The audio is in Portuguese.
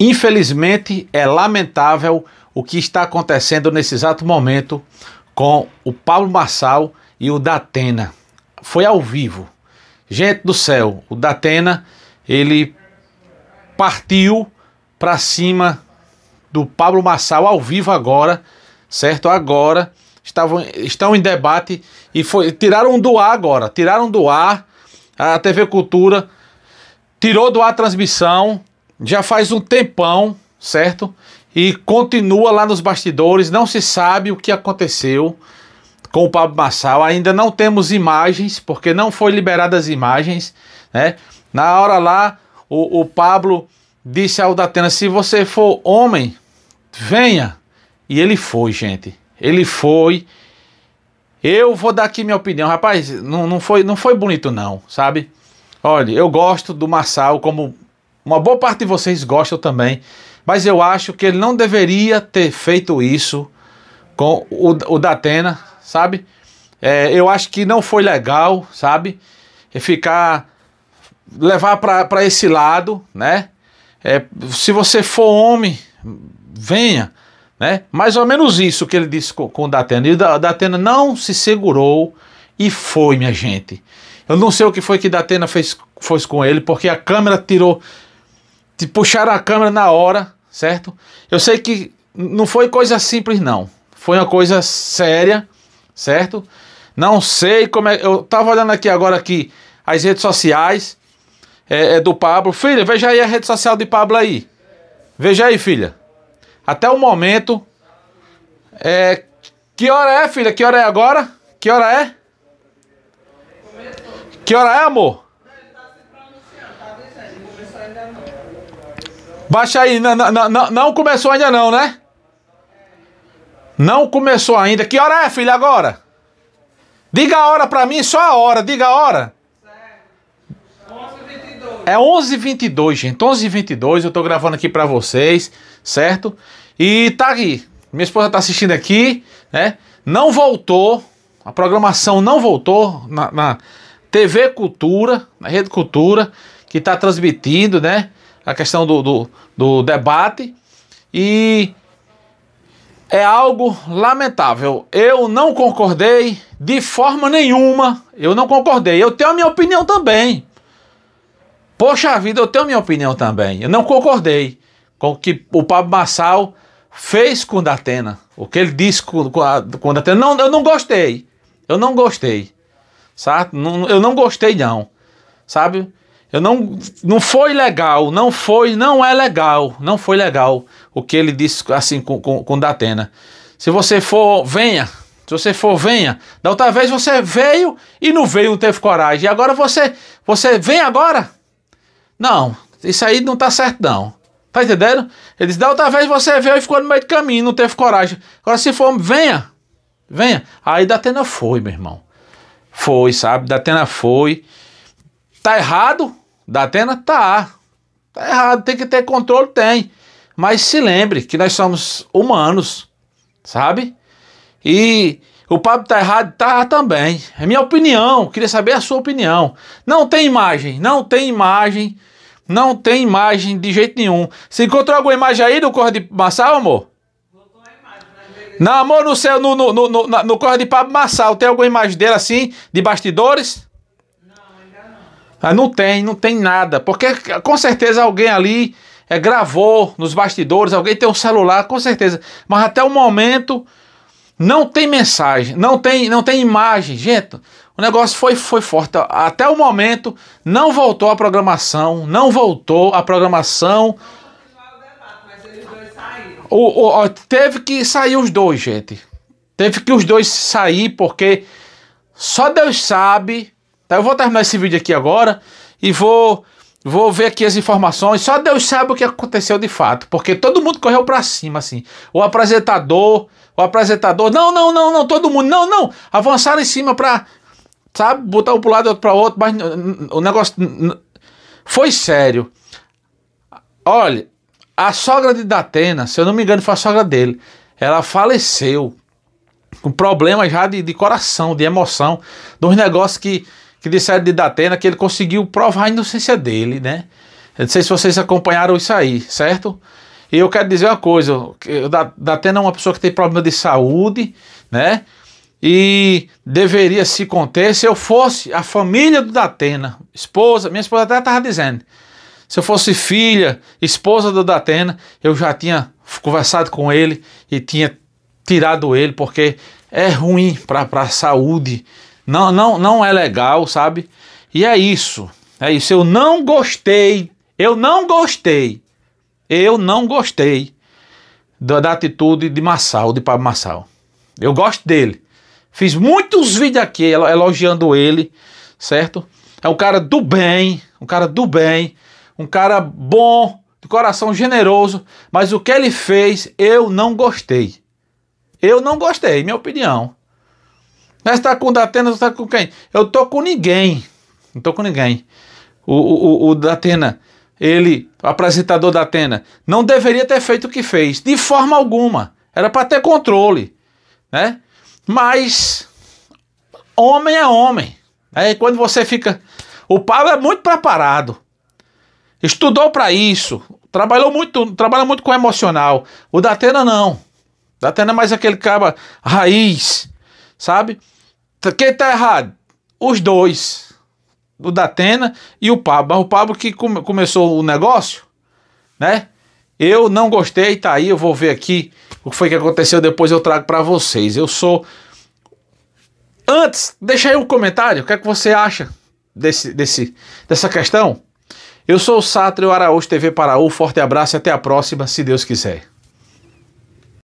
Infelizmente, é lamentável o que está acontecendo nesse exato momento com o Paulo Marçal e o Datena. Foi ao vivo. Gente do céu, o Datena, ele partiu para cima do Pablo Marçal ao vivo agora, certo? Agora estavam estão em debate e foi tiraram do ar agora, tiraram do ar a TV Cultura tirou do ar a transmissão já faz um tempão, certo? E continua lá nos bastidores, não se sabe o que aconteceu com o Pablo Massal. Ainda não temos imagens, porque não foi liberadas imagens, né? Na hora lá, o, o Pablo disse ao Datena: se você for homem, venha. E ele foi, gente. Ele foi. Eu vou dar aqui minha opinião. Rapaz, não, não, foi, não foi bonito, não, sabe? Olha, eu gosto do Massal como uma boa parte de vocês gosta também, mas eu acho que ele não deveria ter feito isso com o, o da Atena, sabe? É, eu acho que não foi legal, sabe? E ficar. levar para esse lado, né? É, se você for homem, venha, né? Mais ou menos isso que ele disse com, com o Datena. E o Datena não se segurou e foi, minha gente. Eu não sei o que foi que Datena fez, fez com ele, porque a câmera tirou te puxaram a câmera na hora, certo? Eu sei que não foi coisa simples, não. Foi uma coisa séria, certo? Não sei como é. Eu tava olhando aqui agora aqui as redes sociais é, é do Pablo. Filha, veja aí a rede social de Pablo aí. Veja aí, filha. Até o momento. É, que hora é, filha? Que hora é agora? Que hora é? Que hora é, amor? Baixa aí, não, não, não, começou ainda não, né? Não começou ainda. Que hora é, filha, agora? Diga a hora pra mim, só a hora, diga a hora. É 11h22, gente. 11h22, eu tô gravando aqui pra vocês, certo? E tá aqui. Minha esposa tá assistindo aqui, né? Não voltou, a programação não voltou na, na TV Cultura, na Rede Cultura, que tá transmitindo, né? a questão do, do, do debate. E é algo lamentável. Eu não concordei de forma nenhuma. Eu não concordei. Eu tenho a minha opinião também. Poxa vida, eu tenho a minha opinião também. Eu não concordei com o que o Pablo Massal fez com o Datena. O que ele disse com, com, a, com o Datena. Não, eu não gostei. Eu não gostei. Sabe? Não, eu não gostei, não. Sabe? Eu não, não foi legal, não foi, não é legal, não foi legal o que ele disse assim com, com, com Datena. Se você for, venha. Se você for, venha. Da outra vez você veio e não veio, não teve coragem. E agora você, você vem agora? Não, isso aí não tá certo não. Tá entendendo? Ele disse, da outra vez você veio e ficou no meio do caminho, não teve coragem. Agora se for, venha. Venha. Aí Datena foi, meu irmão. Foi, sabe? Datena foi. Tá errado? da Atena? Tá. Tá errado, tem que ter controle? Tem. Mas se lembre que nós somos humanos, sabe? E o Pablo tá errado? Tá também. É minha opinião, queria saber a sua opinião. Não tem imagem, não tem imagem, não tem imagem de jeito nenhum. Você encontrou alguma imagem aí do Corre de Massal, amor? Não, amor, no céu, no, no, no, no, no Corre de Pablo Massal, tem alguma imagem dele assim, de bastidores? Ah, não tem, não tem nada. Porque com certeza alguém ali é, gravou nos bastidores, alguém tem um celular, com certeza. Mas até o momento não tem mensagem, não tem, não tem imagem. Gente, o negócio foi, foi forte. Até o momento não voltou a programação, não voltou a programação. O, o, o, teve que sair os dois, gente. Teve que os dois sair porque só Deus sabe Tá, eu vou terminar esse vídeo aqui agora e vou Vou ver aqui as informações. Só Deus sabe o que aconteceu de fato, porque todo mundo correu para cima assim. O apresentador, o apresentador, não, não, não, não, todo mundo, não, não, avançaram em cima para sabe, botar um pro lado outro para outro, mas o negócio foi sério. Olha, a sogra de Datena, se eu não me engano, foi a sogra dele. Ela faleceu com problemas já de, de coração, de emoção, dos negócios que que disseram de Datena que ele conseguiu provar a inocência dele, né? Eu não sei se vocês acompanharam isso aí, certo? E eu quero dizer uma coisa, o Datena é uma pessoa que tem problema de saúde, né? E deveria se conter se eu fosse a família do Datena, esposa, minha esposa até estava dizendo, se eu fosse filha, esposa do Datena, eu já tinha conversado com ele e tinha tirado ele, porque é ruim para a saúde não, não, não é legal, sabe? E é isso. É isso. Eu não gostei. Eu não gostei. Eu não gostei da, da atitude de Massal, de Pablo Massal. Eu gosto dele. Fiz muitos vídeos aqui elogiando ele, certo? É um cara do bem, um cara do bem, um cara bom, de coração generoso, mas o que ele fez, eu não gostei. Eu não gostei, minha opinião. Mas está com o Datena, está com quem? Eu tô com ninguém. Não tô com ninguém. O, o, o, Datena, ele, o apresentador da Atena, não deveria ter feito o que fez, de forma alguma. Era para ter controle, né? Mas homem é homem. Né? E quando você fica, o Paulo é muito preparado. Estudou para isso, trabalhou muito, trabalha muito com o emocional. O Datena não. O Datena é mais aquele cara raiz, sabe? Tá, quem tá errado? Os dois. O da Atena e o Pablo. Mas o Pablo que come, começou o negócio, né? Eu não gostei, tá aí, eu vou ver aqui o que foi que aconteceu, depois eu trago para vocês. Eu sou Antes, deixa aí um comentário, o que é que você acha desse, desse dessa questão? Eu sou o Sátrio Araújo, TV Paraú, forte abraço e até a próxima, se Deus quiser.